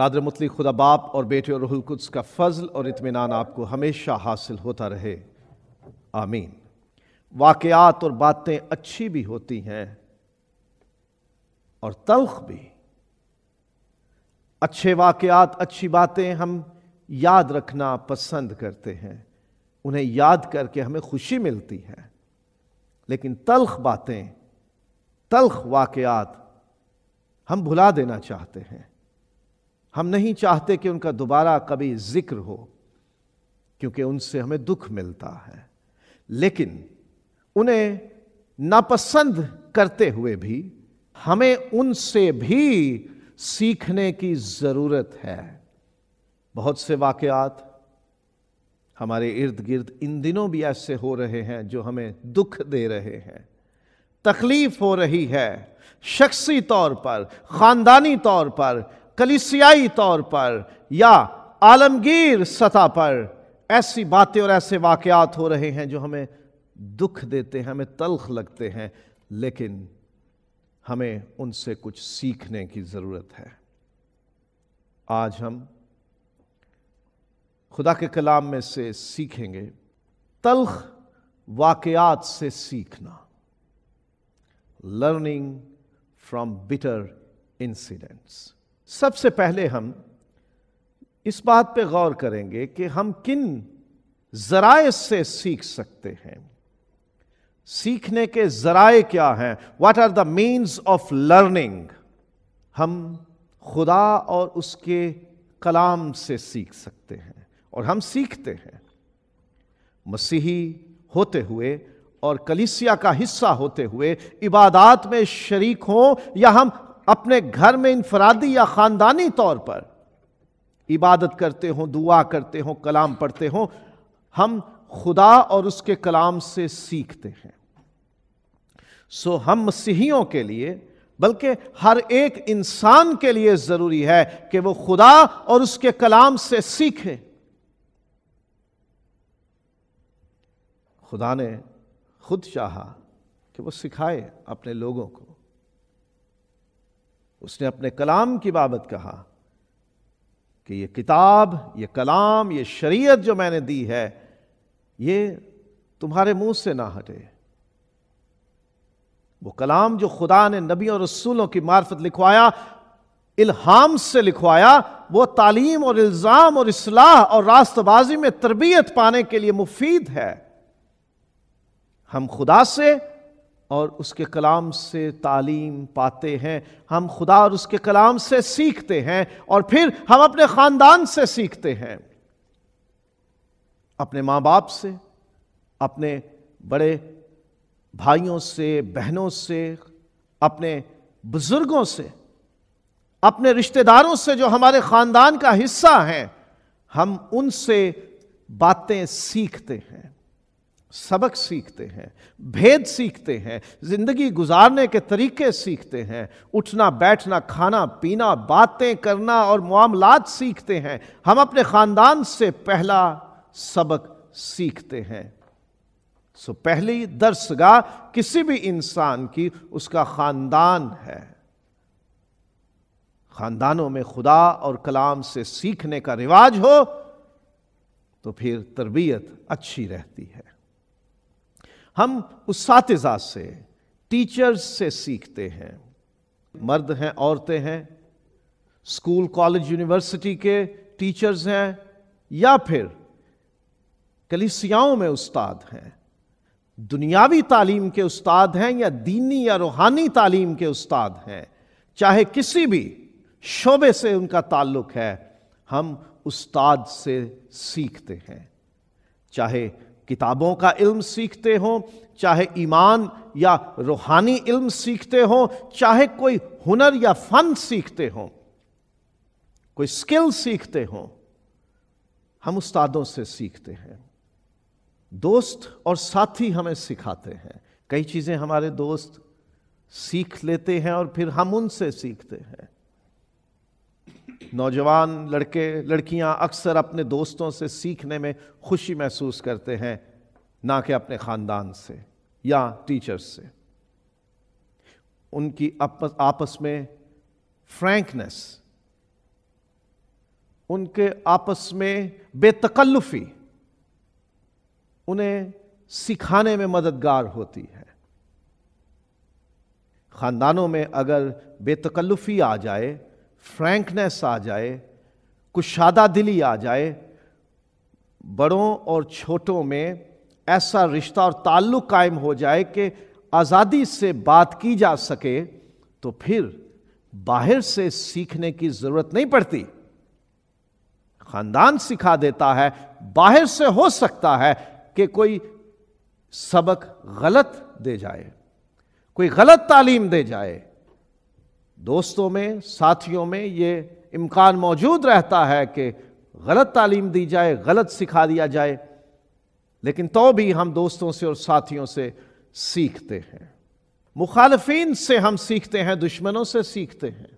कादर मुतलिक खुदा बाप और बेटे और रुहकुद्स का फजल और इतमान आपको हमेशा हासिल होता रहे आमीन वाकयात और बातें अच्छी भी होती हैं और तलख भी अच्छे वाकयात अच्छी बातें हम याद रखना पसंद करते हैं उन्हें याद करके हमें खुशी मिलती है लेकिन तलख बातें तलख वाकयात हम भुला देना चाहते हैं हम नहीं चाहते कि उनका दोबारा कभी जिक्र हो क्योंकि उनसे हमें दुख मिलता है लेकिन उन्हें नापसंद करते हुए भी हमें उनसे भी सीखने की ज़रूरत है बहुत से वाकयात हमारे इर्द गिर्द इन दिनों भी ऐसे हो रहे हैं जो हमें दुख दे रहे हैं तकलीफ़ हो रही है शख्सी तौर पर ख़ानदानी तौर पर कलिसियाई तौर पर या आलमगीर सतह पर ऐसी बातें और ऐसे वाकयात हो रहे हैं जो हमें दुख देते हैं हमें तलख लगते हैं लेकिन हमें उनसे कुछ सीखने की ज़रूरत है आज हम खुदा के कलाम में से सीखेंगे तलख वाकयात से सीखना लर्निंग फ्रॉम बिटर इंसिडेंट्स सबसे पहले हम इस बात पे गौर करेंगे कि हम किन जराए से सीख सकते हैं सीखने के जराए क्या हैं what are the means of learning हम खुदा और उसके कलाम से सीख सकते हैं और हम सीखते हैं मसीही होते हुए और कलिसिया का हिस्सा होते हुए इबादात में शरीक हों या हम अपने घर में इनफरादी या ख़ानदानी तौर पर इबादत करते हों दुआ करते हों कलाम पढ़ते हों हम खुदा और उसके कलाम से सीखते हैं सो हम मसीहियों के लिए बल्कि हर एक इंसान के लिए ज़रूरी है कि वो खुदा और उसके कलाम से सीखे खुदा ने खुद चाहा कि वो सिखाए अपने लोगों को उसने अपने कलाम की बाबत कहा कि ये किताब ये कलाम ये शरीयत जो मैंने दी है ये तुम्हारे मुंह से ना हटे वो कलाम जो खुदा ने नबी और रसूलों की मार्फत लिखवाया इल्हाम से लिखवाया वो तालीम और इल्ज़ाम और इसलाह और रास्तबाजी में तरबियत पाने के लिए मुफीद है हम खुदा से और उसके कलाम से तालीम पाते हैं हम खुदा और उसके कलाम से सीखते हैं और फिर हम अपने ख़ानदान से सीखते हैं अपने माँ बाप से अपने बड़े भाइयों से बहनों से अपने बुज़ुर्गों से अपने रिश्तेदारों से जो हमारे ख़ानदान का हिस्सा हैं हम उनसे बातें सीखते हैं सबक सीखते हैं भेद सीखते हैं ज़िंदगी गुजारने के तरीके सीखते हैं उठना बैठना खाना पीना बातें करना और मामलात सीखते हैं हम अपने ख़ानदान से पहला सबक सीखते हैं सो पहली दर्शगा किसी भी इंसान की उसका ख़ानदान है ख़ानदानों में खुदा और कलाम से सीखने का रिवाज हो तो फिर तरबियत अच्छी रहती है हम उस से टीचर्स से सीखते हैं मर्द हैं औरतें हैं स्कूल कॉलेज यूनिवर्सिटी के टीचर्स हैं या फिर कलिसियाओं में उस्ताद हैं दुनियावी तालीम के उस्ताद हैं या दीनी या रूहानी तालीम के उस्ताद हैं चाहे किसी भी शोबे से उनका ताल्लुक है हम उस्ताद से सीखते हैं चाहे किताबों का इल्म सीखते हों चाहे ईमान या रूहानी इल्म सीखते हों चाहे कोई हुनर या फन सीखते हों कोई स्किल सीखते हों हम उस्तादों से सीखते हैं दोस्त और साथी हमें सिखाते हैं कई चीज़ें हमारे दोस्त सीख लेते हैं और फिर हम उनसे सीखते हैं नौजवान लड़के लड़कियां अक्सर अपने दोस्तों से सीखने में खुशी महसूस करते हैं ना कि अपने ख़ानदान से या टीचर्स से उनकी आपस में फ्रैंकनेस उनके आपस में बेतकल्लुफ़ी उन्हें सिखाने में मददगार होती है ख़ानदानों में अगर बेतकल्लुफ़ी आ जाए फ्रैंकनेस आ जाए कुछ शादा दिली आ जाए बड़ों और छोटों में ऐसा रिश्ता और ताल्लुक कायम हो जाए कि आज़ादी से बात की जा सके तो फिर बाहर से सीखने की ज़रूरत नहीं पड़ती खानदान सिखा देता है बाहर से हो सकता है कि कोई सबक गलत दे जाए कोई गलत तालीम दे जाए दोस्तों में साथियों में ये इम्कान मौजूद रहता है कि गलत तालीम दी जाए गलत सिखा दिया जाए लेकिन तो भी हम दोस्तों से और साथियों से सीखते हैं मुखालफी से हम सीखते हैं दुश्मनों से सीखते हैं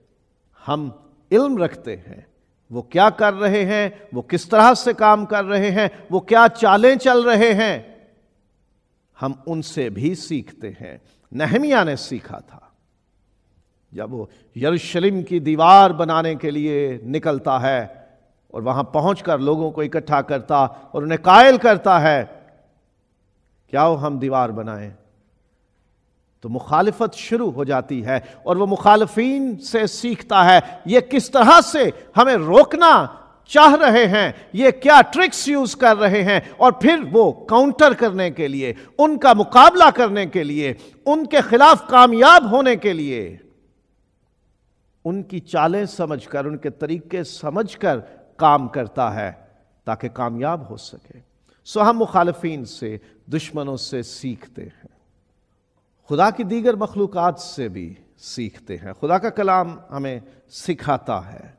हम इल्म रखते हैं वो क्या कर रहे हैं वो किस तरह से काम कर रहे हैं वो क्या चालें चल रहे हैं हम उनसे भी सीखते हैं नहमिया ने सीखा था जब वो यरूशलेम की दीवार बनाने के लिए निकलता है और वहाँ पहुँच कर लोगों को इकट्ठा करता और उन्हें कायल करता है क्या हो हम दीवार बनाएं तो मुखालफत शुरू हो जाती है और वह मुखालफीन से सीखता है ये किस तरह से हमें रोकना चाह रहे हैं ये क्या ट्रिक्स यूज कर रहे हैं और फिर वो काउंटर करने के लिए उनका मुकाबला करने के लिए उनके खिलाफ कामयाब होने के लिए उनकी चालें समझकर उनके तरीके समझकर काम करता है ताकि कामयाब हो सके सो हम मुखालफी से दुश्मनों से सीखते हैं खुदा की दीगर मखलूक से भी सीखते हैं खुदा का कलाम हमें सिखाता है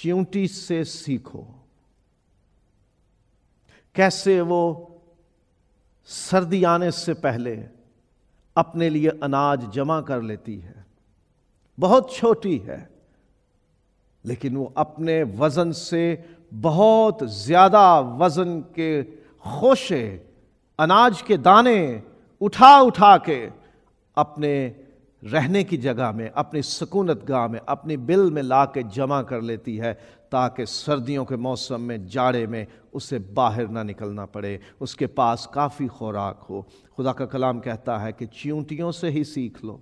च्यूटी से सीखो कैसे वो सर्दी आने से पहले अपने लिए अनाज जमा कर लेती है बहुत छोटी है लेकिन वो अपने वजन से बहुत ज़्यादा वजन के खोशे अनाज के दाने उठा उठा के अपने रहने की जगह में अपनी सकूनत गाह में अपनी बिल में ला के जमा कर लेती है ताकि सर्दियों के मौसम में जाड़े में उसे बाहर ना निकलना पड़े उसके पास काफ़ी खुराक हो खुदा का कलाम कहता है कि चींटियों से ही सीख लो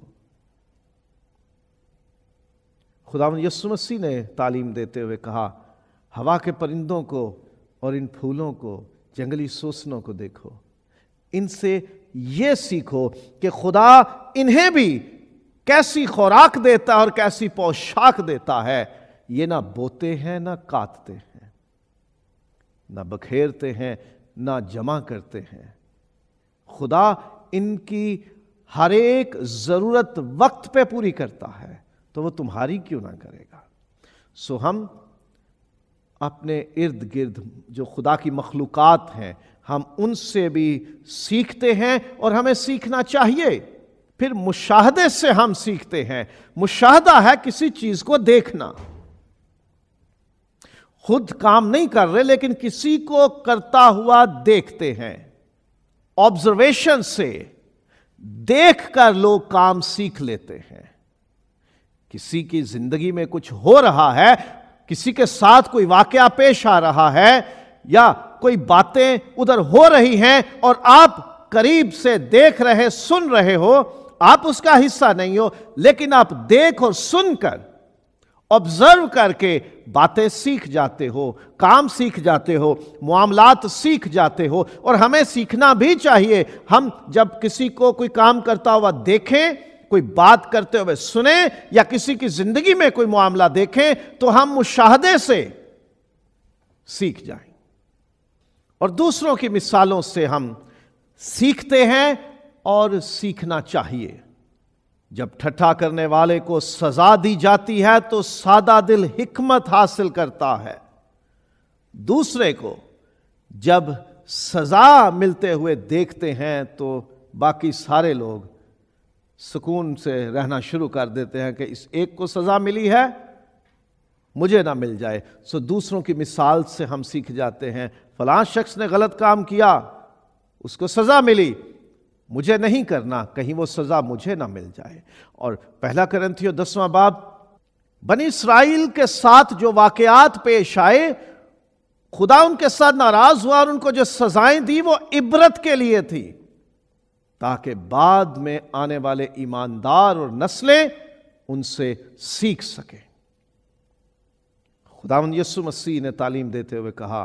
खुदा यसु मसीह ने तालीम देते हुए कहा हवा के परिंदों को और इन फूलों को जंगली सोसनों को देखो इनसे ये सीखो कि खुदा इन्हें भी कैसी खुराक देता है और कैसी पोशाक देता है ये ना बोते हैं ना काटते हैं ना बखेरते हैं ना जमा करते हैं खुदा इनकी हर एक ज़रूरत वक्त पे पूरी करता है तो वो तुम्हारी क्यों ना करेगा सो हम अपने इर्द गिर्द जो खुदा की मखलूक़ात हैं हम उनसे भी सीखते हैं और हमें सीखना चाहिए फिर मुशाहदे से हम सीखते हैं मुशाहदा है किसी चीज़ को देखना खुद काम नहीं कर रहे लेकिन किसी को करता हुआ देखते हैं ऑब्जर्वेशन से देखकर लोग काम सीख लेते हैं किसी की जिंदगी में कुछ हो रहा है किसी के साथ कोई वाकया पेश आ रहा है या कोई बातें उधर हो रही हैं और आप करीब से देख रहे सुन रहे हो आप उसका हिस्सा नहीं हो लेकिन आप देख और सुनकर ऑब्जर्व करके बातें सीख जाते हो काम सीख जाते हो मामलात सीख जाते हो और हमें सीखना भी चाहिए हम जब किसी को कोई काम करता हुआ देखें कोई बात करते हुए सुने या किसी की जिंदगी में कोई मामला देखें तो हम मुशाहदे से सीख जाएं और दूसरों की मिसालों से हम सीखते हैं और सीखना चाहिए जब ठट्ठा करने वाले को सजा दी जाती है तो सादा दिल हिकमत हासिल करता है दूसरे को जब सजा मिलते हुए देखते हैं तो बाकी सारे लोग सुकून से रहना शुरू कर देते हैं कि इस एक को सज़ा मिली है मुझे ना मिल जाए सो दूसरों की मिसाल से हम सीख जाते हैं फलां शख्स ने गलत काम किया उसको सज़ा मिली मुझे नहीं करना कहीं वो सज़ा मुझे ना मिल जाए और पहला करंथियो दसवां बाब बनी इसराइल के साथ जो वाकयात पेश आए खुदा उनके साथ नाराज़ हुआ और उनको जो सज़ाएं दी वो इबरत के लिए थी ताकि बाद में आने वाले ईमानदार और नस्लें उनसे सीख सकें खुदा यसु मसीह ने तालीम देते हुए कहा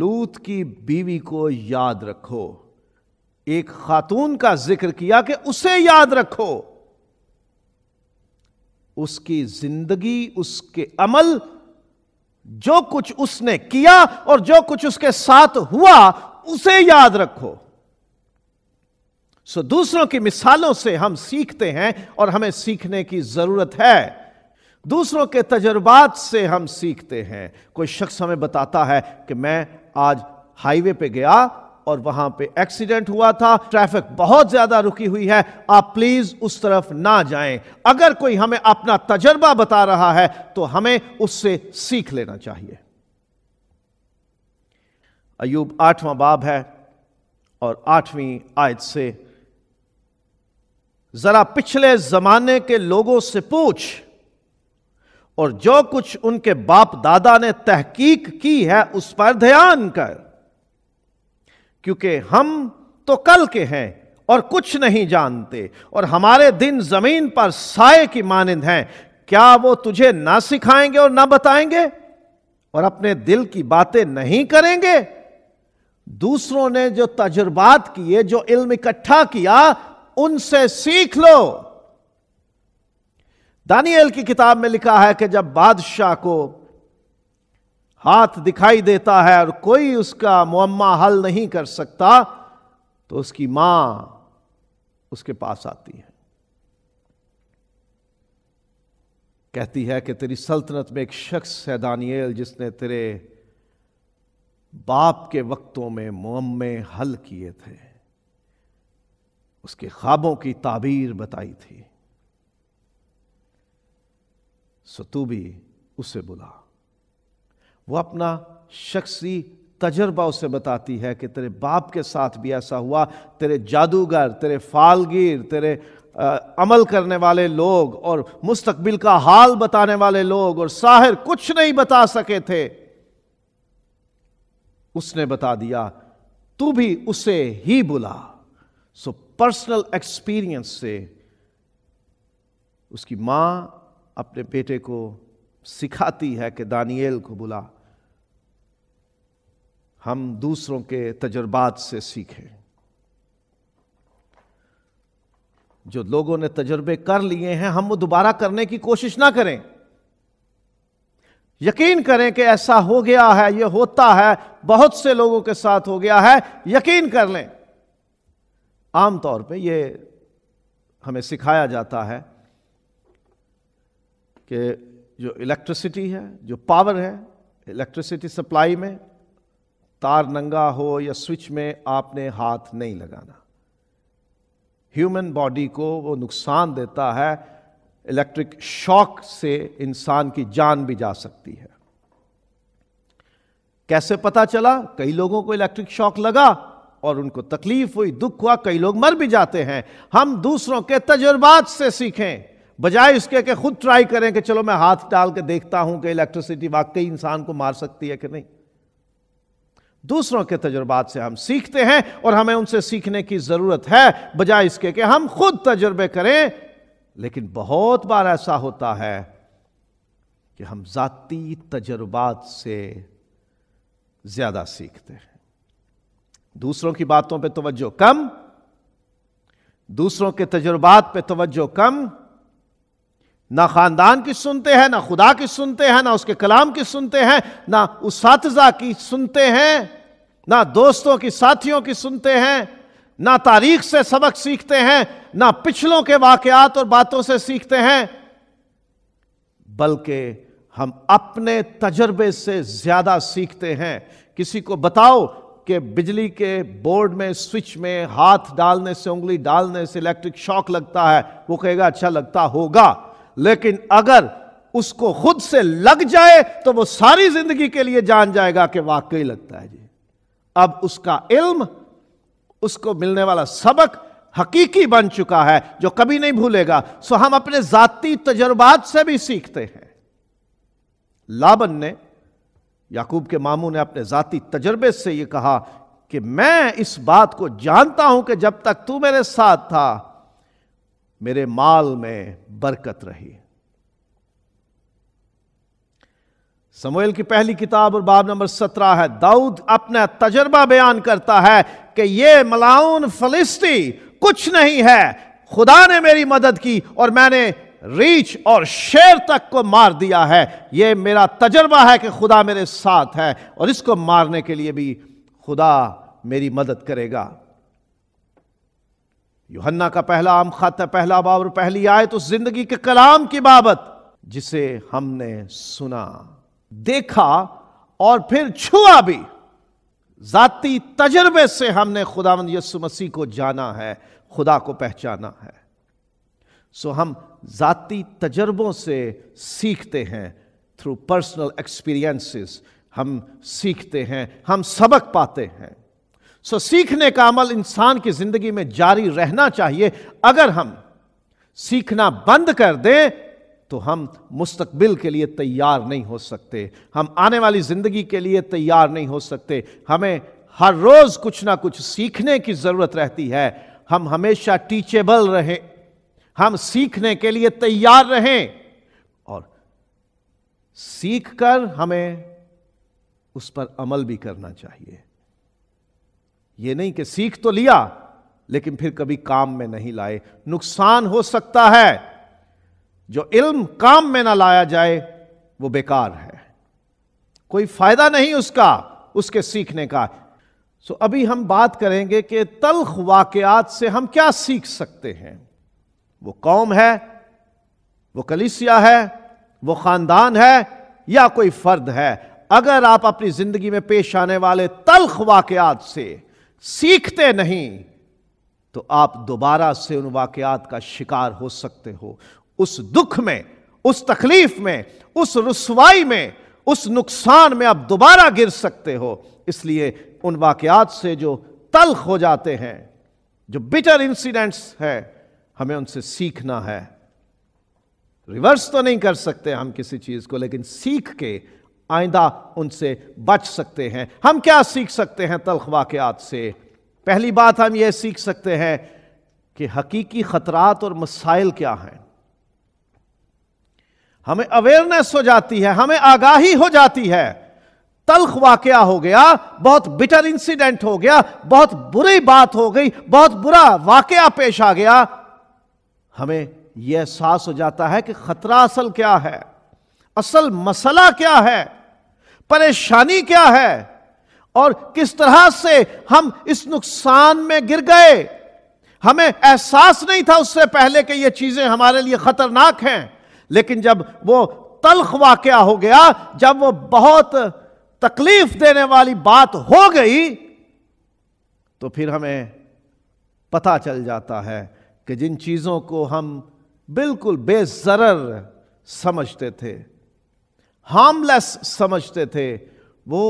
लूत की बीवी को याद रखो एक खातून का जिक्र किया कि उसे याद रखो उसकी जिंदगी उसके अमल जो कुछ उसने किया और जो कुछ उसके साथ हुआ उसे याद रखो सो दूसरों की मिसालों से हम सीखते हैं और हमें सीखने की जरूरत है दूसरों के तजुर्बात से हम सीखते हैं कोई शख्स हमें बताता है कि मैं आज हाईवे पे गया और वहां पे एक्सीडेंट हुआ था ट्रैफिक बहुत ज्यादा रुकी हुई है आप प्लीज उस तरफ ना जाएं अगर कोई हमें अपना तजर्बा बता रहा है तो हमें उससे सीख लेना चाहिए अयूब आठवां बाब है और आठवीं आयत से જરા પિછલે જમાને કે લોકો સે પૂછ ઓર જો કુછ ઉનકે બાપ દાદા ને તહેકીક કી હૈ ઉસ પર ધ્યાન કર ક્યોકી હમ તો કલ કે હે ઓર કુછ નહીં જાનતે ઓર હમારે દિન જમીન પર સાયે કે માનંદ હૈ ક્યા વો તુજે ના સिखાયેંગે ઓર ના બતાયેંગે ઓર અપને દિલ કી બાતે નહીં કરેંગે દૂસરોને જો તજરબાત કિયે જો ઇлм ઇકઠા કિયા उनसे सीख लो दानियल की किताब में लिखा है कि जब बादशाह को हाथ दिखाई देता है और कोई उसका मुम्मा हल नहीं कर सकता तो उसकी मां उसके पास आती है कहती है कि तेरी सल्तनत में एक शख्स है दानियल जिसने तेरे बाप के वक्तों में मुम्मे हल किए थे उसके ख्वाबों की ताबीर बताई थी सो तू भी उसे बुला वो अपना शख्सी तजर्बा उसे बताती है कि तेरे बाप के साथ भी ऐसा हुआ तेरे जादूगर तेरे फालगीर तेरे आ, अमल करने वाले लोग और मुस्तकबिल का हाल बताने वाले लोग और साहिर कुछ नहीं बता सके थे उसने बता दिया तू भी उसे ही बुला सो पर्सनल एक्सपीरियंस से उसकी मां अपने बेटे को सिखाती है कि दानियल को बुला हम दूसरों के तजुर्बात से सीखें जो लोगों ने तजर्बे कर लिए हैं हम वो दोबारा करने की कोशिश ना करें यकीन करें कि ऐसा हो गया है ये होता है बहुत से लोगों के साथ हो गया है यकीन कर लें आम तौर पे ये हमें सिखाया जाता है कि जो इलेक्ट्रिसिटी है जो पावर है इलेक्ट्रिसिटी सप्लाई में तार नंगा हो या स्विच में आपने हाथ नहीं लगाना ह्यूमन बॉडी को वो नुकसान देता है इलेक्ट्रिक शॉक से इंसान की जान भी जा सकती है कैसे पता चला कई लोगों को इलेक्ट्रिक शॉक लगा और उनको तकलीफ हुई दुख हुआ कई लोग मर भी जाते हैं हम दूसरों के तजुर्बात से सीखें बजाय इसके कि खुद ट्राई करें कि चलो मैं हाथ डाल के देखता हूं कि इलेक्ट्रिसिटी वाकई इंसान को मार सकती है कि नहीं दूसरों के तजुर्बात से हम सीखते हैं और हमें उनसे सीखने की ज़रूरत है बजाय इसके कि हम खुद तजुर्बे करें लेकिन बहुत बार ऐसा होता है कि हम ज़ाती तजुर्बात से ज़्यादा सीखते हैं दूसरों की बातों पे तवज्जो कम दूसरों के तजुर्बात पे तवज्जो कम ना खानदान की सुनते हैं ना खुदा की सुनते हैं ना उसके कलाम की सुनते हैं ना उस की सुनते हैं ना दोस्तों की साथियों की सुनते हैं ना तारीख से सबक सीखते हैं ना पिछलों के वाकयात और बातों से सीखते हैं बल्कि हम अपने तजर्बे से ज्यादा सीखते हैं किसी को बताओ कि बिजली के बोर्ड में स्विच में हाथ डालने से उंगली डालने से इलेक्ट्रिक शॉक लगता है वो कहेगा अच्छा लगता होगा लेकिन अगर उसको खुद से लग जाए तो वो सारी जिंदगी के लिए जान जाएगा कि वाकई लगता है जी अब उसका इल्म उसको मिलने वाला सबक हकीकी बन चुका है जो कभी नहीं भूलेगा सो हम अपने जाती तजुर्बात से भी सीखते हैं लाबन ने याकूब के मामू ने अपने जाति तजर्बे से यह कहा कि मैं इस बात को जानता हूं कि जब तक तू मेरे साथ था मेरे माल में बरकत रही समोएल की पहली किताब और बाब नंबर सत्रह है दाऊद अपना तजर्बा बयान करता है कि ये मलाउन फलिस्ती कुछ नहीं है खुदा ने मेरी मदद की और मैंने रीच और शेर तक को मार दिया है ये मेरा तजर्बा है कि खुदा मेरे साथ है और इसको मारने के लिए भी खुदा मेरी मदद करेगा योहन्ना का पहला आम खाता पहला बाब और पहली आए तो जिंदगी के कलाम की बाबत जिसे हमने सुना देखा और फिर छुआ भी जाती तजर्बे से हमने खुदा यसु मसीह को जाना है खुदा को पहचाना है सो हम ज़ाती तजर्बों से सीखते हैं थ्रू पर्सनल एक्सपीरियंसेस हम सीखते हैं हम सबक पाते हैं सो so, सीखने का अमल इंसान की ज़िंदगी में जारी रहना चाहिए अगर हम सीखना बंद कर दें तो हम मुस्तकबिल के लिए तैयार नहीं हो सकते हम आने वाली ज़िंदगी के लिए तैयार नहीं हो सकते हमें हर रोज़ कुछ ना कुछ सीखने की ज़रूरत रहती है हम हमेशा टीचेबल रहें हम सीखने के लिए तैयार रहें और सीखकर हमें उस पर अमल भी करना चाहिए यह नहीं कि सीख तो लिया लेकिन फिर कभी काम में नहीं लाए नुकसान हो सकता है जो इल्म काम में ना लाया जाए वो बेकार है कोई फायदा नहीं उसका उसके सीखने का सो अभी हम बात करेंगे कि तल्ख वाकयात से हम क्या सीख सकते हैं वो कौम है वो कलिसिया है वो ख़ानदान है या कोई फ़र्द है अगर आप अपनी ज़िंदगी में पेश आने वाले तलख वाकयात से सीखते नहीं तो आप दोबारा से उन वाकयात का शिकार हो सकते हो उस दुख में उस तकलीफ में उस रसवाई में उस नुकसान में आप दोबारा गिर सकते हो इसलिए उन वाकयात से जो तलख हो जाते हैं जो बिटर इंसिडेंट्स हैं हमें उनसे सीखना है रिवर्स तो नहीं कर सकते हम किसी चीज को लेकिन सीख के आइंदा उनसे बच सकते हैं हम क्या सीख सकते हैं तलख वाकत से पहली बात हम यह सीख सकते हैं कि हकीकी खतरात और मसाइल क्या हैं हमें अवेयरनेस हो जाती है हमें आगाही हो जाती है तलख वाकया हो गया बहुत बिटर इंसिडेंट हो गया बहुत बुरी बात हो गई बहुत बुरा वाकया पेश आ गया हमें यह एहसास हो जाता है कि खतरा असल क्या है असल मसला क्या है परेशानी क्या है और किस तरह से हम इस नुकसान में गिर गए हमें एहसास नहीं था उससे पहले कि ये चीजें हमारे लिए खतरनाक हैं लेकिन जब वो तलख वाक्य हो गया जब वो बहुत तकलीफ देने वाली बात हो गई तो फिर हमें पता चल जाता है कि जिन चीज़ों को हम बिल्कुल बेजरर समझते थे हार्मलेस समझते थे वो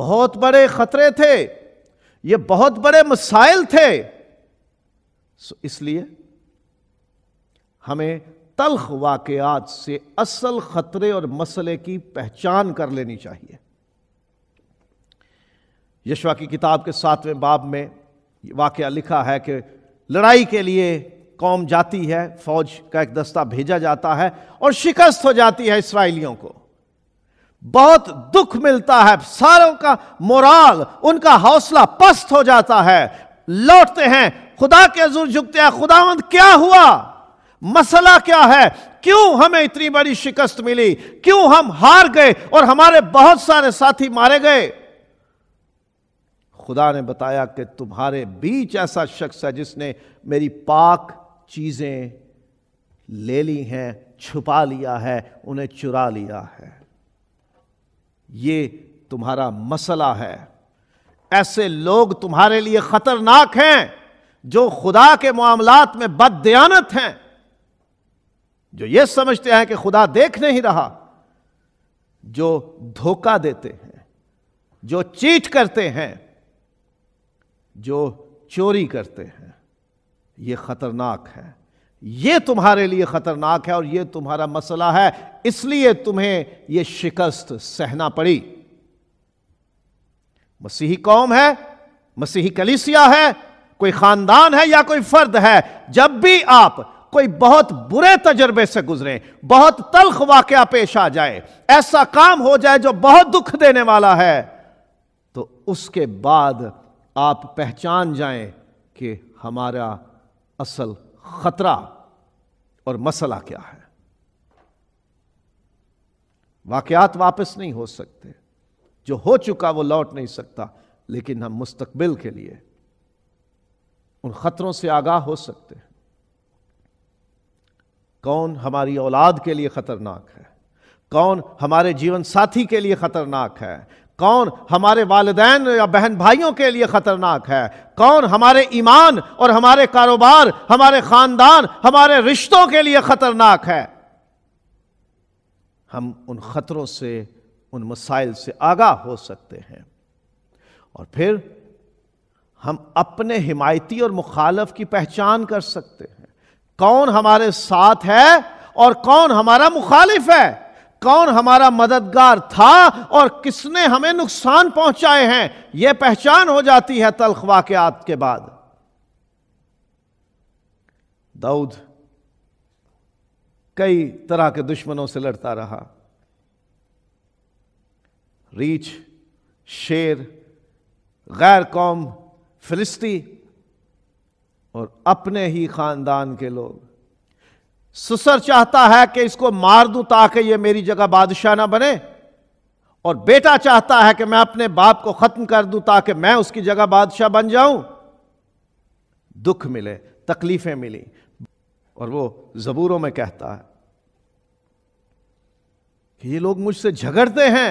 बहुत बड़े खतरे थे ये बहुत बड़े मसाइल थे सो इसलिए हमें तलख वाकयात से असल खतरे और मसले की पहचान कर लेनी चाहिए यशवा की किताब के सातवें बाब में वाक़ लिखा है कि लड़ाई के लिए कौम जाती है फौज का एक दस्ता भेजा जाता है और शिकस्त हो जाती है इसराइलियों को बहुत दुख मिलता है सारों का मोराल उनका हौसला पस्त हो जाता है लौटते हैं खुदा के हजूर झुकते हैं खुदावंद क्या हुआ मसला क्या है क्यों हमें इतनी बड़ी शिकस्त मिली क्यों हम हार गए और हमारे बहुत सारे साथी मारे गए खुदा ने बताया कि तुम्हारे बीच ऐसा शख्स है जिसने मेरी पाक चीज़ें ले ली हैं छुपा लिया है उन्हें चुरा लिया है ये तुम्हारा मसला है ऐसे लोग तुम्हारे लिए खतरनाक हैं जो खुदा के मामलात में बदयानत हैं जो ये समझते हैं कि खुदा देख नहीं रहा जो धोखा देते हैं जो चीट करते हैं जो चोरी करते हैं ये खतरनाक है ये तुम्हारे लिए खतरनाक है और ये तुम्हारा मसला है इसलिए तुम्हें यह शिकस्त सहना पड़ी मसीही कौम है मसीही कलिसिया है कोई खानदान है या कोई फर्द है जब भी आप कोई बहुत बुरे तजर्बे से गुजरे बहुत तलख वाकया पेश आ जाए ऐसा काम हो जाए जो बहुत दुख देने वाला है तो उसके बाद आप पहचान जाएं कि हमारा असल खतरा और मसला क्या है वाकयात वापस नहीं हो सकते जो हो चुका वो लौट नहीं सकता लेकिन हम मुस्तकबिल के लिए उन खतरों से आगाह हो सकते हैं कौन हमारी औलाद के लिए खतरनाक है कौन हमारे जीवन साथी के लिए खतरनाक है कौन हमारे वालदेन या बहन भाइयों के लिए ख़तरनाक है कौन हमारे ईमान और हमारे कारोबार हमारे ख़ानदान हमारे रिश्तों के लिए ख़तरनाक है हम उन ख़तरों से उन मसाइल से आगाह हो सकते हैं और फिर हम अपने हिमायती और मुखालफ की पहचान कर सकते हैं कौन हमारे साथ है और कौन हमारा मुखालिफ है कौन हमारा मददगार था और किसने हमें नुकसान पहुंचाए हैं यह पहचान हो जाती है तलख वाकत के बाद दाऊद कई तरह के दुश्मनों से लड़ता रहा रीछ शेर गैर कौम फिलिस्ती और अपने ही खानदान के लोग ससुर चाहता है कि इसको मार दूं ताकि ये मेरी जगह बादशाह ना बने और बेटा चाहता है कि मैं अपने बाप को खत्म कर दूं ताकि मैं उसकी जगह बादशाह बन जाऊं दुख मिले तकलीफें मिली और वो जबूरों में कहता है कि ये लोग मुझसे झगड़ते हैं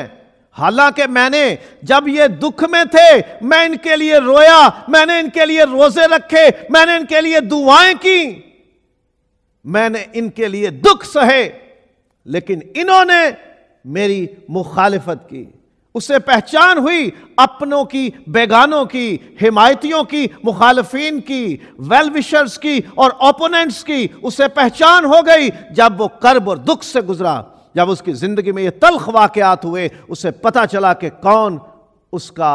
हालांकि मैंने जब ये दुख में थे मैं इनके लिए रोया मैंने इनके लिए रोजे रखे मैंने इनके लिए दुआएं की मैंने इनके लिए दुख सहे लेकिन इन्होंने मेरी मुखालिफत की उसे पहचान हुई अपनों की बेगानों की हिमायतियों की मुखालफिन की वेलविशर्स की और ओपोनेंट्स की उसे पहचान हो गई जब वो कर्ब और दुख से गुजरा जब उसकी जिंदगी में ये तलख वाकयात हुए उसे पता चला कि कौन उसका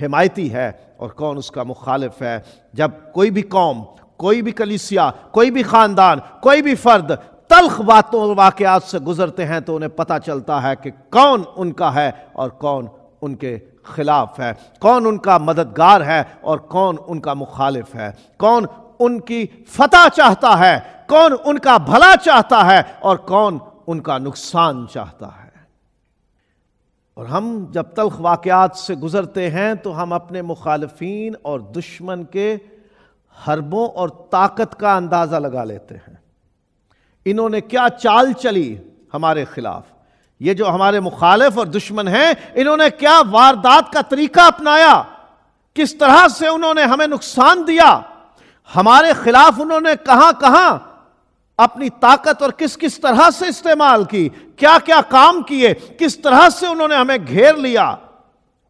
हिमायती है और कौन उसका मुखालिफ है जब कोई भी कौम कोई भी कलिसिया कोई भी ख़ानदान कोई भी फ़र्द तलख बातों और वाकयात से गुजरते हैं तो उन्हें पता चलता है कि कौन उनका है और कौन उनके खिलाफ है कौन उनका मददगार है और कौन उनका मुखालिफ है कौन उनकी फतह चाहता है कौन उनका भला चाहता है और कौन उनका नुकसान चाहता है और हम जब तलख वाकयात से गुज़रते हैं तो हम अपने मुखालफी और दुश्मन के हरबों और ताकत का अंदाजा लगा लेते हैं इन्होंने क्या चाल चली हमारे खिलाफ ये जो हमारे मुखालिफ और दुश्मन हैं इन्होंने क्या वारदात का तरीका अपनाया किस तरह से उन्होंने हमें नुकसान दिया हमारे खिलाफ उन्होंने कहां कहां अपनी ताकत और किस किस तरह से इस्तेमाल की क्या क्या काम किए किस तरह से उन्होंने हमें घेर लिया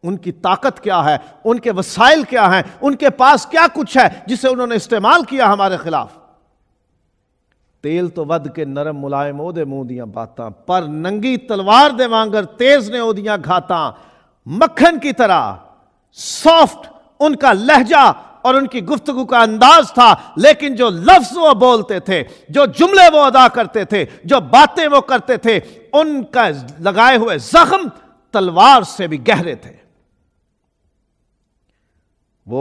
उनकी ताकत क्या है उनके वसाइल क्या हैं उनके पास क्या कुछ है जिसे उन्होंने इस्तेमाल किया हमारे खिलाफ तेल तो वध के नरम मुलायम ओदे मुंह दिया बातां पर नंगी तलवार दे वांगर तेज ने ओदियां घातां मक्खन की तरह सॉफ्ट उनका लहजा और उनकी गुफ्तगु का अंदाज था लेकिन जो लफ्ज वो बोलते थे जो जुमले वो अदा करते थे जो बातें वो करते थे उनका लगाए हुए जख्म तलवार से भी गहरे थे वो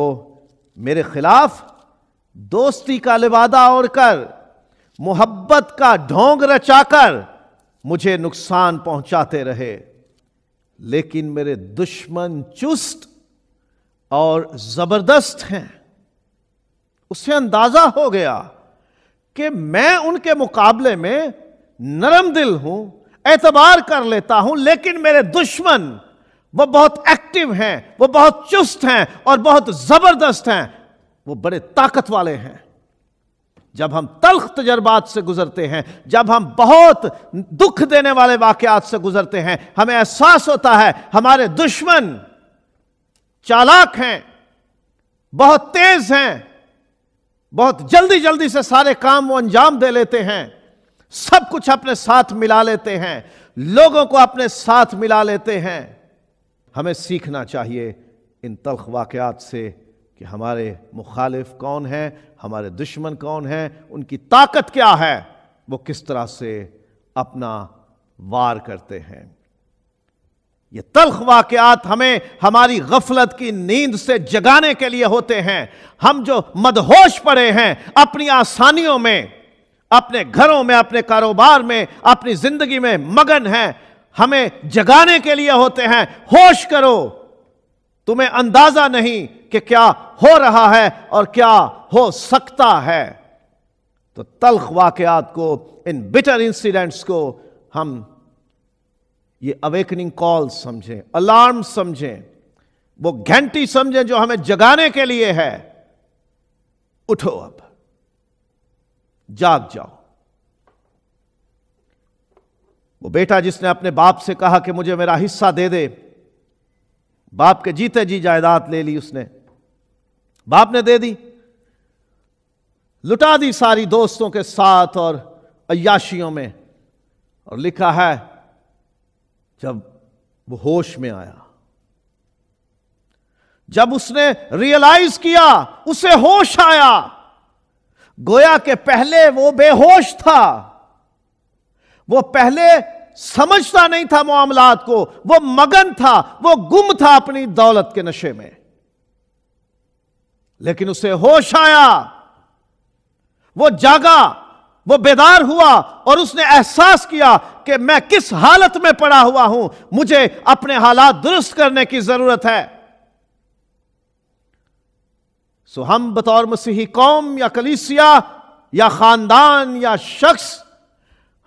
मेरे खिलाफ दोस्ती का लिबादा ओढ़ कर मोहब्बत का ढोंग रचाकर मुझे नुकसान पहुंचाते रहे लेकिन मेरे दुश्मन चुस्त और जबरदस्त हैं उससे अंदाजा हो गया कि मैं उनके मुकाबले में नरम दिल हूं एतबार कर लेता हूं लेकिन मेरे दुश्मन वो बहुत एक्टिव हैं वो बहुत चुस्त हैं और बहुत ज़बरदस्त हैं वो बड़े ताकत वाले हैं जब हम तलख तजर्बात से गुजरते हैं जब हम बहुत दुख देने वाले वाकयात से गुजरते हैं हमें एहसास होता है हमारे दुश्मन चालाक हैं बहुत तेज हैं बहुत जल्दी जल्दी से सारे काम वो अंजाम दे लेते हैं सब कुछ अपने साथ मिला लेते हैं लोगों को अपने साथ मिला लेते हैं हमें सीखना चाहिए इन तलख वाक़ात से कि हमारे मुखालिफ कौन हैं हमारे दुश्मन कौन हैं उनकी ताकत क्या है वो किस तरह से अपना वार करते हैं ये तलख वाक़ात हमें हमारी गफलत की नींद से जगाने के लिए होते हैं हम जो मदहोश पड़े हैं अपनी आसानियों में अपने घरों में अपने कारोबार में अपनी जिंदगी में मगन हैं हमें जगाने के लिए होते हैं होश करो तुम्हें अंदाजा नहीं कि क्या हो रहा है और क्या हो सकता है तो तलख वाकयात को इन बिटर इंसिडेंट्स को हम ये अवेकनिंग कॉल समझें अलार्म समझें वो घंटी समझें जो हमें जगाने के लिए है उठो अब जाग जाओ वो बेटा जिसने अपने बाप से कहा कि मुझे मेरा हिस्सा दे दे बाप के जीते जी जायदाद ले ली उसने बाप ने दे दी लुटा दी सारी दोस्तों के साथ और अयाशियों में और लिखा है जब वो होश में आया जब उसने रियलाइज किया उसे होश आया गोया के पहले वो बेहोश था वो पहले समझता नहीं था मामलात को वो मगन था वो गुम था अपनी दौलत के नशे में लेकिन उसे होश आया वो जागा वो बेदार हुआ और उसने एहसास किया कि मैं किस हालत में पड़ा हुआ हूं मुझे अपने हालात दुरुस्त करने की जरूरत है सो हम बतौर मसीही कौम या कलीसिया या खानदान या शख्स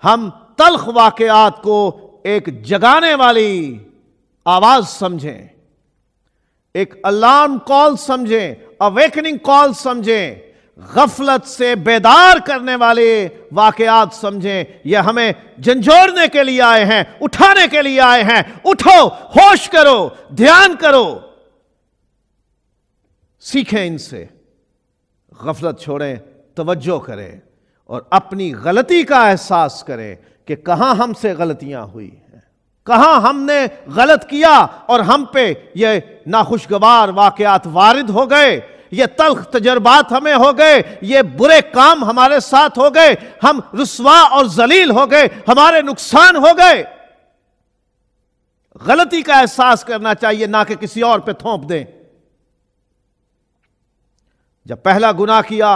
हम तलख वाकयात को एक जगाने वाली आवाज समझें एक अलार्म कॉल समझें अवेकनिंग कॉल समझें गफलत से बेदार करने वाले वाकयात समझें यह हमें झंझोड़ने के लिए आए हैं उठाने के लिए आए हैं उठो होश करो ध्यान करो सीखें इनसे गफलत छोड़ें तवज्जो करें और अपनी गलती का एहसास करें कि कहां हमसे गलतियां हुई हैं कहां हमने गलत किया और हम पे ये नाखुशगवार वाकयात वारिद हो गए ये तलख तजर्बात हमें हो गए ये बुरे काम हमारे साथ हो गए हम रसवा और जलील हो गए हमारे नुकसान हो गए गलती का एहसास करना चाहिए ना कि किसी और पे थोप दें जब पहला गुनाह किया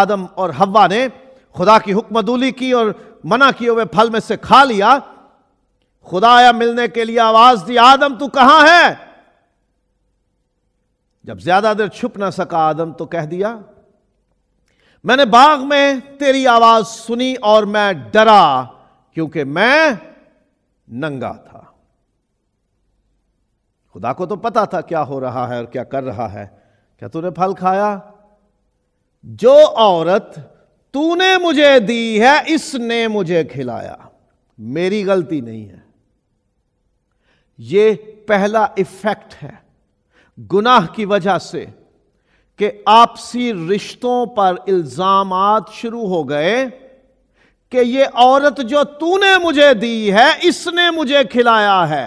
आदम और हव्वा ने खुदा की हुक्मदूली की और मना किए हुए फल में से खा लिया खुदाया मिलने के लिए आवाज दी आदम तू कहां है जब ज्यादा देर छुप ना सका आदम तो कह दिया मैंने बाग में तेरी आवाज सुनी और मैं डरा क्योंकि मैं नंगा था खुदा को तो पता था क्या हो रहा है और क्या कर रहा है क्या तूने फल खाया जो औरत तूने मुझे दी है इसने मुझे खिलाया मेरी गलती नहीं है यह पहला इफेक्ट है गुनाह की वजह से कि आपसी रिश्तों पर इल्जाम शुरू हो गए कि ये औरत जो तूने मुझे दी है इसने मुझे खिलाया है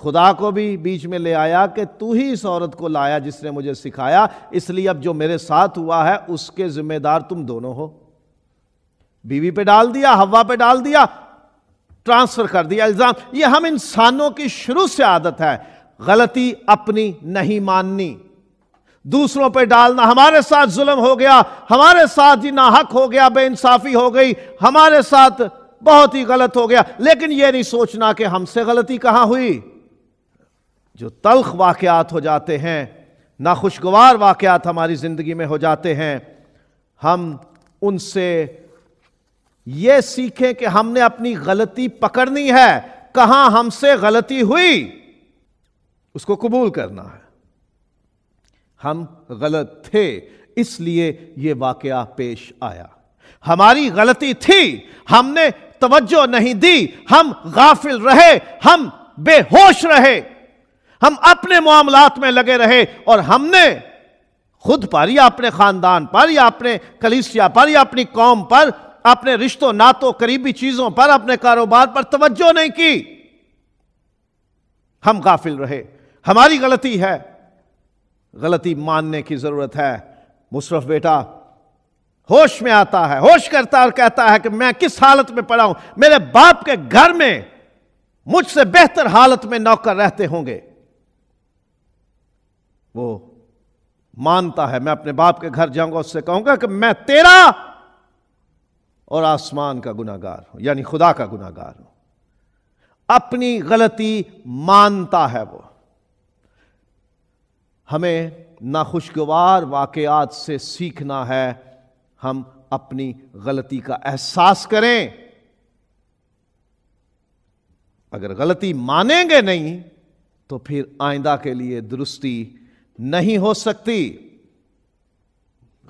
खुदा को भी बीच में ले आया कि तू ही इस औरत को लाया जिसने मुझे सिखाया इसलिए अब जो मेरे साथ हुआ है उसके जिम्मेदार तुम दोनों हो बीवी पे डाल दिया हवा पे डाल दिया ट्रांसफर कर दिया इल्जाम ये हम इंसानों की शुरू से आदत है गलती अपनी नहीं माननी दूसरों पे डालना हमारे साथ जुल्म हो गया हमारे साथ ही नाहक हो गया बेइंसाफी हो गई हमारे साथ बहुत ही गलत हो गया लेकिन यह नहीं सोचना कि हमसे गलती कहां हुई जो तलख वाक़ात हो जाते हैं नाखुशगवार वाक़ात हमारी ज़िंदगी में हो जाते हैं हम उनसे ये सीखें कि हमने अपनी गलती पकड़नी है कहाँ हमसे गलती हुई उसको कबूल करना है हम गलत थे इसलिए ये वाकया पेश आया हमारी गलती थी हमने तवज्जो नहीं दी हम गाफिल रहे हम बेहोश रहे हम अपने मामलात में लगे रहे और हमने खुद पर या अपने खानदान पर या अपने कलिसिया पर या अपनी कौम पर अपने रिश्तों नातों करीबी चीजों पर अपने कारोबार पर तवज्जो नहीं की हम काफिल रहे हमारी गलती है गलती मानने की जरूरत है मुशरफ बेटा होश में आता है होश करता और कहता है कि मैं किस हालत में पड़ा हूं मेरे बाप के घर में मुझसे बेहतर हालत में नौकर रहते होंगे वो मानता है मैं अपने बाप के घर जाऊंगा उससे कहूंगा कि मैं तेरा और आसमान का गुनागार हूं यानी खुदा का गुनागार हूं अपनी गलती मानता है वो हमें नाखुशगवार वाकयात से सीखना है हम अपनी गलती का एहसास करें अगर गलती मानेंगे नहीं तो फिर आइंदा के लिए दुरुस्ती नहीं हो सकती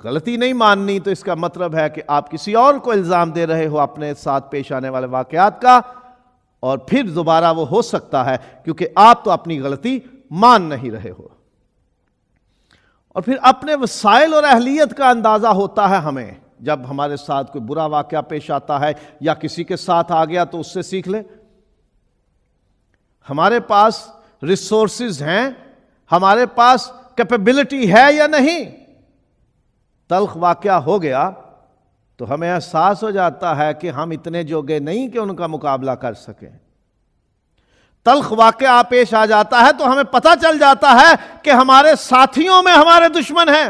गलती नहीं माननी तो इसका मतलब है कि आप किसी और को इल्ज़ाम दे रहे हो अपने साथ पेश आने वाले वाकयात का और फिर दोबारा वो हो सकता है क्योंकि आप तो अपनी गलती मान नहीं रहे हो और फिर अपने वसाइल और अहलियत का अंदाज़ा होता है हमें जब हमारे साथ कोई बुरा वाक्य पेश आता है या किसी के साथ आ गया तो उससे सीख ले हमारे पास रिसोर्सेज हैं हमारे पास कैपेबिलिटी है या नहीं तलख वाक्य हो गया तो हमें एहसास हो जाता है कि हम इतने जोगे नहीं कि उनका मुकाबला कर सकें तलख वाक्य पेश आ जाता है तो हमें पता चल जाता है कि हमारे साथियों में हमारे दुश्मन हैं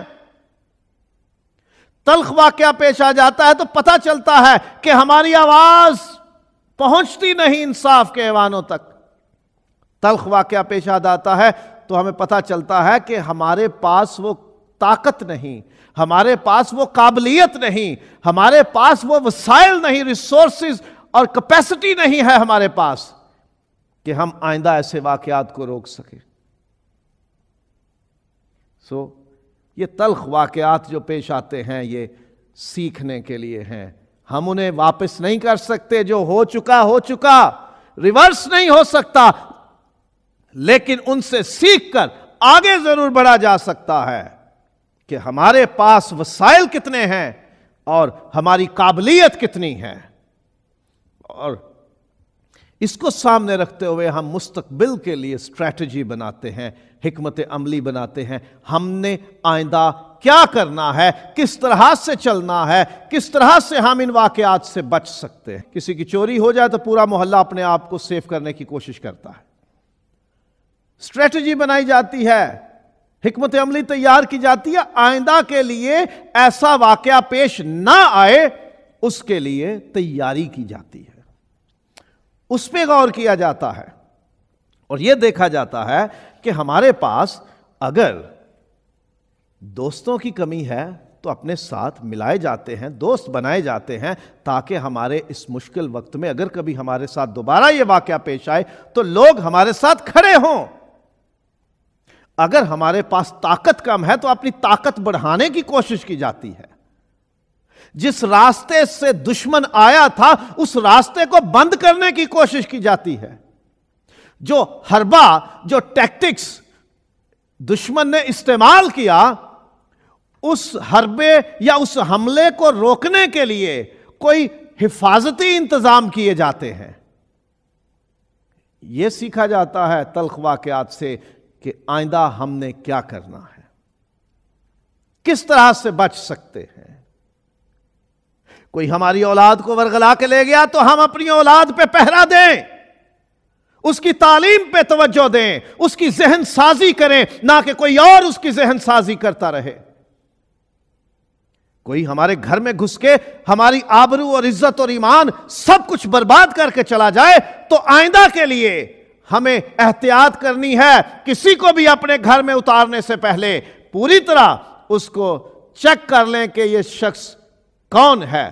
तलख वाक्य पेश आ जाता है तो पता चलता है कि हमारी आवाज़ पहुंचती नहीं इंसाफ के ऐवानों तक तलख वाक्य पेश आ जाता है तो हमें पता चलता है कि हमारे पास वो ताकत नहीं हमारे पास वो काबिलियत नहीं हमारे पास वो वसाइल नहीं रिसोर्स और कैपेसिटी नहीं है हमारे पास कि हम आइंदा ऐसे वाकयात को रोक सके सो so, ये तलख वाकयात जो पेश आते हैं ये सीखने के लिए हैं हम उन्हें वापस नहीं कर सकते जो हो चुका हो चुका रिवर्स नहीं हो सकता लेकिन उनसे सीखकर आगे जरूर बढ़ा जा सकता है कि हमारे पास वसाइल कितने हैं और हमारी काबिलियत कितनी है और इसको सामने रखते हुए हम मुस्तकबिल के लिए स्ट्रेटजी बनाते हैं हमत अमली बनाते हैं हमने आइंदा क्या करना है किस तरह से चलना है किस तरह से हम इन वाकयात से बच सकते हैं किसी की चोरी हो जाए तो पूरा मोहल्ला अपने आप को सेफ करने की कोशिश करता है स्ट्रेटजी बनाई जाती है हमत अमली तैयार की जाती है आइंदा के लिए ऐसा वाकया पेश ना आए उसके लिए तैयारी की जाती है उस पर गौर किया जाता है और यह देखा जाता है कि हमारे पास अगर दोस्तों की कमी है तो अपने साथ मिलाए जाते हैं दोस्त बनाए जाते हैं ताकि हमारे इस मुश्किल वक्त में अगर कभी हमारे साथ दोबारा ये वाक्य पेश आए तो लोग हमारे साथ खड़े हों अगर हमारे पास ताकत कम है तो अपनी ताकत बढ़ाने की कोशिश की जाती है जिस रास्ते से दुश्मन आया था उस रास्ते को बंद करने की कोशिश की जाती है जो हरबा जो टैक्टिक्स दुश्मन ने इस्तेमाल किया उस हरबे या उस हमले को रोकने के लिए कोई हिफाजती इंतजाम किए जाते हैं यह सीखा जाता है तलख वाकत से कि आइंदा हमने क्या करना है किस तरह से बच सकते हैं कोई हमारी औलाद को वर्गला के ले गया तो हम अपनी औलाद पे पहरा दें उसकी तालीम पे तवज्जो दें उसकी जहन साजी करें ना कि कोई और उसकी जहन साजी करता रहे कोई हमारे घर में घुस के हमारी आबरू और इज्जत और ईमान सब कुछ बर्बाद करके चला जाए तो आइंदा के लिए हमें एहतियात करनी है किसी को भी अपने घर में उतारने से पहले पूरी तरह उसको चेक कर लें कि यह शख्स कौन है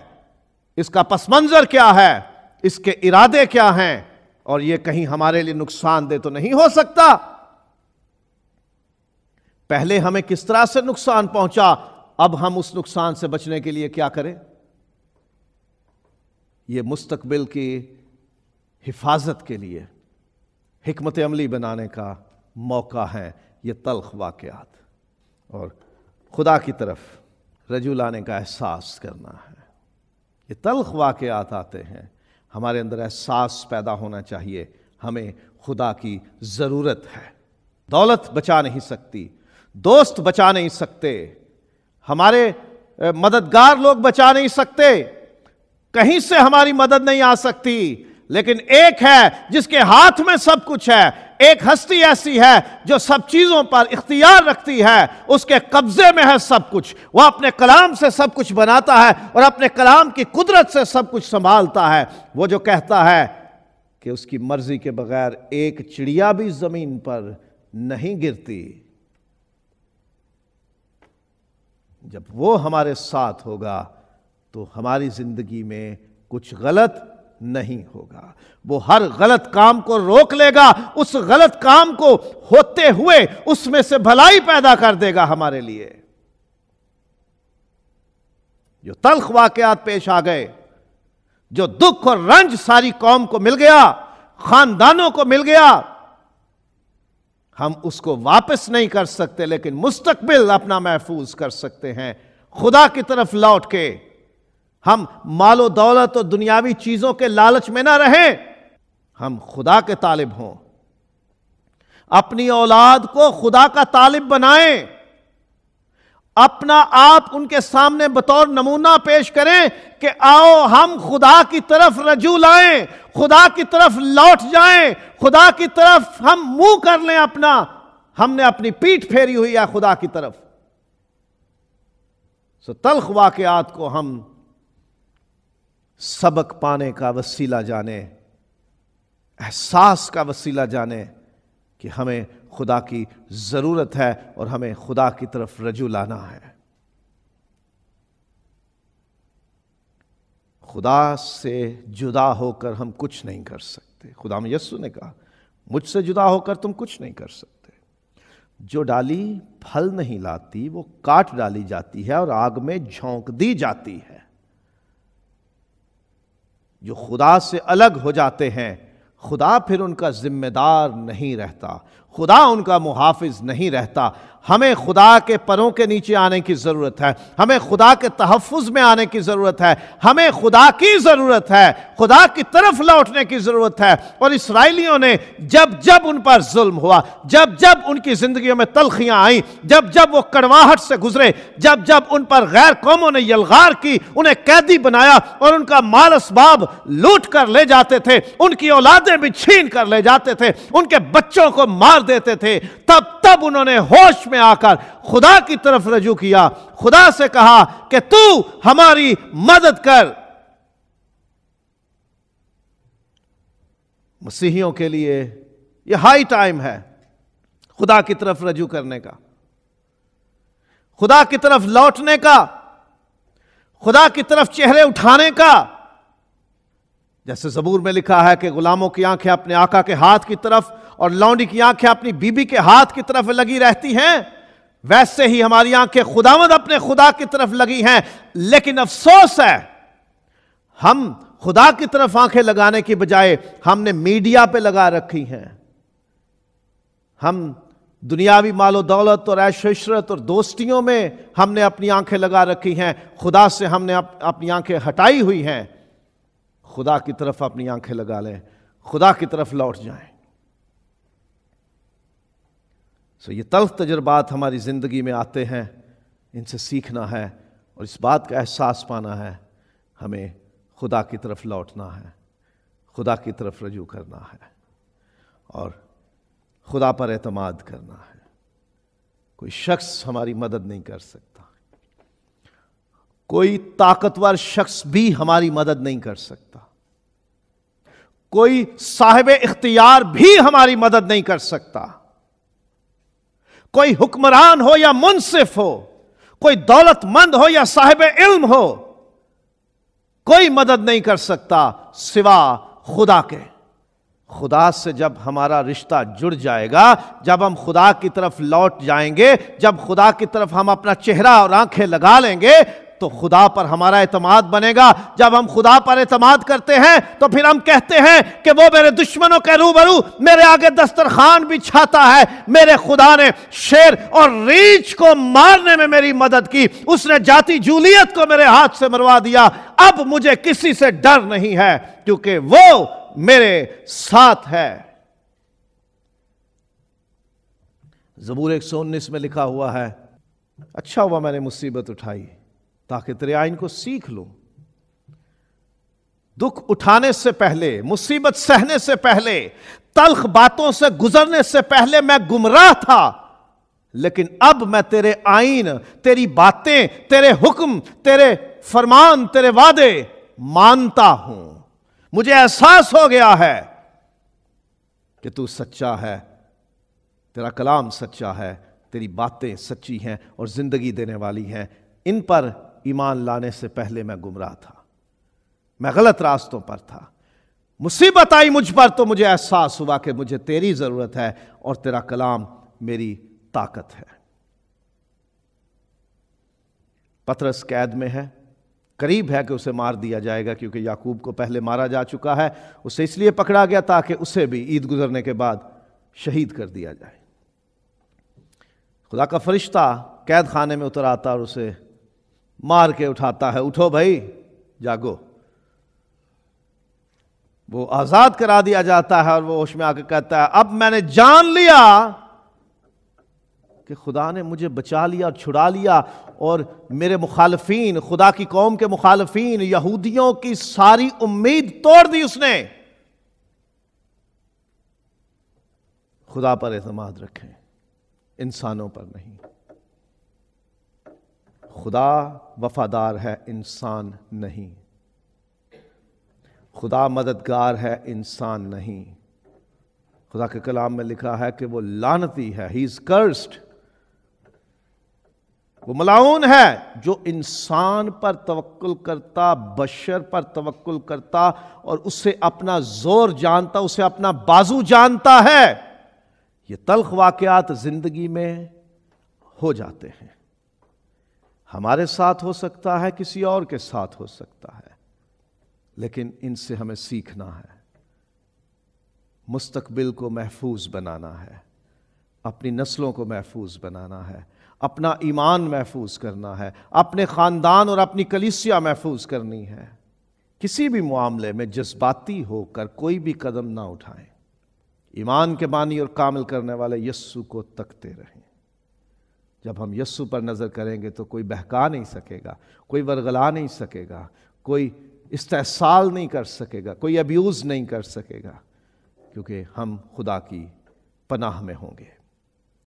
इसका पस मंज़र क्या है इसके इरादे क्या हैं और यह कहीं हमारे लिए नुकसान दे तो नहीं हो सकता पहले हमें किस तरह से नुकसान पहुंचा अब हम उस नुकसान से बचने के लिए क्या करें यह मुस्तकबिल की हिफाजत के लिए हमत अमली बनाने का मौका है ये तलख वाक़ात और खुदा की तरफ रजू लाने का एहसास करना है ये तलख वाक़ात आते हैं हमारे अंदर एहसास पैदा होना चाहिए हमें खुदा की ज़रूरत है दौलत बचा नहीं सकती दोस्त बचा नहीं सकते हमारे मददगार लोग बचा नहीं सकते कहीं से हमारी मदद नहीं आ सकती लेकिन एक है जिसके हाथ में सब कुछ है एक हस्ती ऐसी है जो सब चीजों पर इख्तियार रखती है उसके कब्जे में है सब कुछ वह अपने कलाम से सब कुछ बनाता है और अपने कलाम की कुदरत से सब कुछ संभालता है वो जो कहता है कि उसकी मर्जी के बगैर एक चिड़िया भी जमीन पर नहीं गिरती जब वो हमारे साथ होगा तो हमारी जिंदगी में कुछ गलत नहीं होगा वो हर गलत काम को रोक लेगा उस गलत काम को होते हुए उसमें से भलाई पैदा कर देगा हमारे लिए जो तल्ख वाकयात पेश आ गए जो दुख और रंज सारी कौम को मिल गया खानदानों को मिल गया हम उसको वापस नहीं कर सकते लेकिन मुस्तकबिल अपना महफूज कर सकते हैं खुदा की तरफ लौट के हम मालो दौलत और दुनियावी चीजों के लालच में ना रहें हम खुदा के तालिब हों अपनी औलाद को खुदा का तालिब बनाएं अपना आप उनके सामने बतौर नमूना पेश करें कि आओ हम खुदा की तरफ रजू लाएं खुदा की तरफ लौट जाएं खुदा की तरफ हम मुंह कर लें अपना हमने अपनी पीठ फेरी हुई है खुदा की तरफ सो तलख वाकयात को हम सबक पाने का वसीला जाने एहसास का वसीला जाने कि हमें खुदा की ज़रूरत है और हमें खुदा की तरफ रजू लाना है खुदा से जुदा होकर हम कुछ नहीं कर सकते खुदा में यस्सु ने कहा मुझसे जुदा होकर तुम कुछ नहीं कर सकते जो डाली फल नहीं लाती वो काट डाली जाती है और आग में झोंक दी जाती है जो खुदा से अलग हो जाते हैं खुदा फिर उनका ज़िम्मेदार नहीं रहता खुदा उनका मुहाफिज नहीं रहता हमें खुदा के परों के नीचे आने की ज़रूरत है हमें खुदा के तहफ़ में आने की ज़रूरत है हमें खुदा की ज़रूरत है खुदा की तरफ लौटने की ज़रूरत है और इसराइलियों ने जब जब उन पर जुल्म हुआ जब जब उनकी ज़िंदगी में तलखियाँ आईं जब जब वो कड़वाहट से गुजरे जब जब उन पर गैर कौमों ने यलगार की उन्हें कैदी बनाया और उनका माल इसबाब लूट कर ले जाते थे उनकी औलादें भी छीन कर ले जाते थे उनके बच्चों को मार देते थे तब तब उन्होंने होश में में आकर खुदा की तरफ रजू किया खुदा से कहा कि तू हमारी मदद कर मसीहियों के लिए यह हाई टाइम है खुदा की तरफ रजू करने का खुदा की तरफ लौटने का खुदा की तरफ चेहरे उठाने का जैसे जबूर में लिखा है कि गुलामों की आंखें अपने आका के हाथ की तरफ और लौंडी की आंखें अपनी बीबी के हाथ की तरफ लगी रहती हैं वैसे ही हमारी आंखें खुदावंद अपने खुदा की तरफ लगी हैं लेकिन अफसोस है हम खुदा की तरफ आंखें लगाने की बजाय हमने मीडिया पे लगा रखी हैं हम दुनियावी मालो दौलत और ऐश इशरत और दोस्तियों में हमने अपनी आंखें लगा रखी हैं खुदा से हमने अप, अपनी आंखें हटाई हुई हैं खुदा की तरफ अपनी आंखें लगा लें खुदा की तरफ लौट जाएं सो ये तल्ख तजर्बात हमारी ज़िंदगी में आते हैं इनसे सीखना है और इस बात का एहसास पाना है हमें खुदा की तरफ लौटना है खुदा की तरफ रजू करना है और खुदा पर एतमाद करना है कोई शख्स हमारी मदद नहीं कर सकता कोई ताकतवर शख्स भी हमारी मदद नहीं कर सकता कोई साहिब इख्तियार भी हमारी मदद नहीं कर सकता कोई हुक्मरान हो या मुनसिफ हो कोई दौलतमंद हो या साहिब इल्म हो कोई मदद नहीं कर सकता सिवा खुदा के खुदा से जब हमारा रिश्ता जुड़ जाएगा जब हम खुदा की तरफ लौट जाएंगे जब खुदा की तरफ हम अपना चेहरा और आंखें लगा लेंगे तो खुदा पर हमारा अतमाद बनेगा जब हम खुदा पर अतमाद करते हैं तो फिर हम कहते हैं कि वो मेरे दुश्मनों के रूबरू मेरे आगे दस्तरखान भी छाता है मेरे खुदा ने शेर और रीछ को मारने में मेरी मदद की उसने जाति जूलियत को मेरे हाथ से मरवा दिया अब मुझे किसी से डर नहीं है क्योंकि वो मेरे साथ है जबूर एक सौ उन्नीस में लिखा हुआ है अच्छा हुआ मैंने मुसीबत उठाई ताकि आइन को सीख लो दुख उठाने से पहले मुसीबत सहने से पहले तलख बातों से गुजरने से पहले मैं गुमराह था लेकिन अब मैं तेरे आइन तेरी बातें तेरे हुक्म तेरे फरमान तेरे वादे मानता हूं मुझे एहसास हो गया है कि तू सच्चा है तेरा कलाम सच्चा है तेरी बातें सच्ची हैं और जिंदगी देने वाली हैं इन पर ईमान लाने से पहले मैं गुमराह था मैं गलत रास्तों पर था मुसीबत आई मुझ पर तो मुझे एहसास हुआ कि मुझे तेरी ज़रूरत है और तेरा कलाम मेरी ताकत है पथरस कैद में है करीब है कि उसे मार दिया जाएगा क्योंकि याकूब को पहले मारा जा चुका है उसे इसलिए पकड़ा गया ताकि उसे भी ईद गुजरने के बाद शहीद कर दिया जाए खुदा का फरिश्ता कैद खाने में उतर आता और उसे मार के उठाता है उठो भाई जागो वो आजाद करा दिया जाता है और वो होश में आकर कहता है अब मैंने जान लिया कि खुदा ने मुझे बचा लिया और छुड़ा लिया और मेरे मुखालफी खुदा की कौम के मुखालफी यहूदियों की सारी उम्मीद तोड़ दी उसने खुदा पर एतमाद रखें इंसानों पर नहीं खुदा वफादार है इंसान नहीं खुदा मददगार है इंसान नहीं खुदा के कलाम में लिखा है कि वो लानती है ही इज कर्स्ड वो मलाउन है जो इंसान पर तवक्ल करता बशर पर तवक्ल करता और उससे अपना जोर जानता उसे अपना बाजू जानता है ये तलख वाकयात जिंदगी में हो जाते हैं हमारे साथ हो सकता है किसी और के साथ हो सकता है लेकिन इनसे हमें सीखना है मुस्तकबिल को महफूज बनाना है अपनी नस्लों को महफूज बनाना है अपना ईमान महफूज करना है अपने ख़ानदान और अपनी कलिसिया महफूज करनी है किसी भी मामले में जज्बाती होकर कोई भी कदम ना उठाएं ईमान के बानी और कामिल करने वाले यस्सु को तकते रहें जब हम यस्सु पर नज़र करेंगे तो कोई बहका नहीं सकेगा कोई वरगला नहीं सकेगा कोई इस्तेसाल नहीं कर सकेगा कोई अब्यूज़ नहीं कर सकेगा क्योंकि हम खुदा की पनाह में होंगे